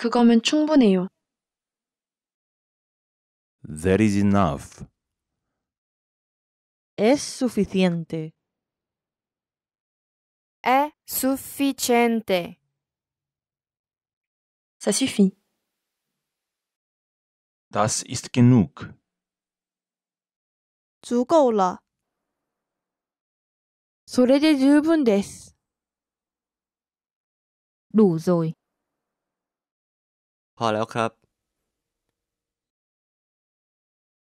그거면 충분해요. That is enough. Es suficiente. Es suficiente. Ça suffit. Das ist genug. 足够了。それで十分です。đủ rồi. พอแล้วครับ